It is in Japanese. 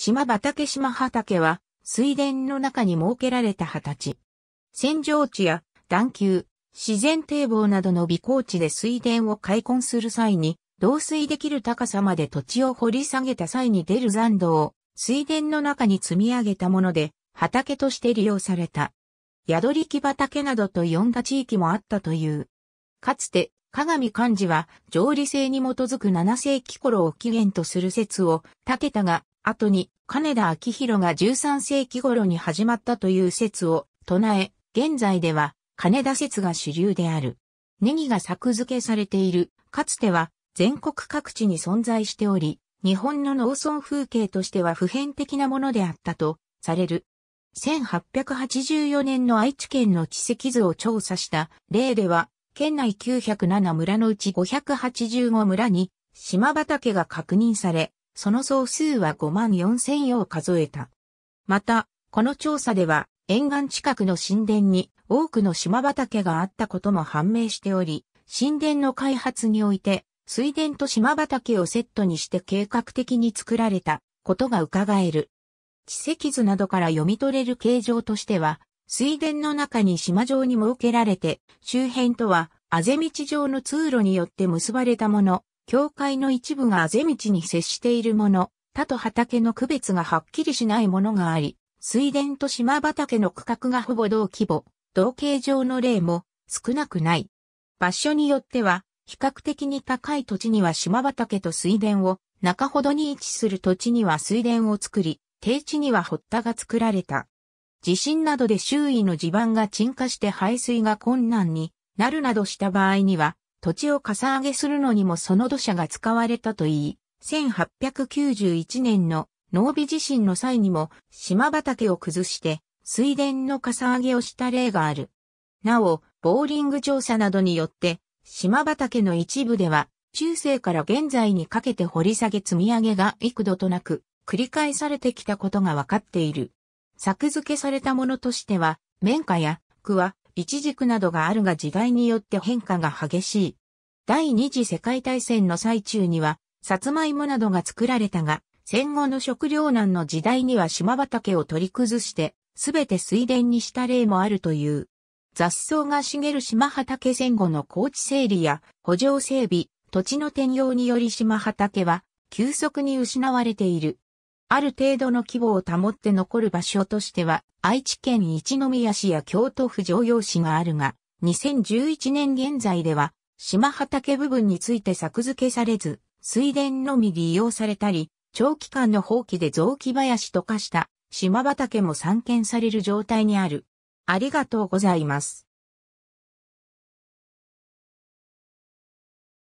島畑島畑は、水田の中に設けられた畑。扇状地や段丘、自然堤防などの微高地で水田を開墾する際に、導水できる高さまで土地を掘り下げた際に出る残土を水田の中に積み上げたもので、畑として利用された。宿り木畑などと呼んだ地域もあったという。かつて、鏡漢字は、条理性に基づく7世紀頃を起源とする説を、立てたが、後に金田明宏が13世紀頃に始まったという説を唱え、現在では金田説が主流である。ネギが作付けされている、かつては全国各地に存在しており、日本の農村風景としては普遍的なものであったとされる。1884年の愛知県の地籍図を調査した例では、県内907村のうち585村に島畑が確認され、その総数は5万4千を数えた。また、この調査では、沿岸近くの神殿に多くの島畑があったことも判明しており、神殿の開発において、水田と島畑をセットにして計画的に作られたことが伺える。地石図などから読み取れる形状としては、水田の中に島状に設けられて、周辺とは、あぜ道上の通路によって結ばれたもの、教会の一部があぜ道に接しているもの、他と畑の区別がはっきりしないものがあり、水田と島畑の区画がほぼ同規模、同形状の例も少なくない。場所によっては、比較的に高い土地には島畑と水田を、中ほどに位置する土地には水田を作り、低地にはったが作られた。地震などで周囲の地盤が沈下して排水が困難になるなどした場合には、土地をかさ上げするのにもその土砂が使われたといい、1891年の農美地震の際にも島畑を崩して水田のかさ上げをした例がある。なお、ボーリング調査などによって、島畑の一部では、中世から現在にかけて掘り下げ積み上げが幾度となく繰り返されてきたことがわかっている。作付けされたものとしては、綿花や桑、イチジなどがあるが時代によって変化が激しい。第二次世界大戦の最中には、サツマイモなどが作られたが、戦後の食糧難の時代には島畑を取り崩して、すべて水田にした例もあるという。雑草が茂る島畑戦後の高地整理や補助整備、土地の転用により島畑は急速に失われている。ある程度の規模を保って残る場所としては、愛知県一宮市や京都府城陽市があるが、2011年現在では、島畑部分について作付けされず、水田のみ利用されたり、長期間の放棄で雑木林と化した島畑も散見される状態にある。ありがとうございます。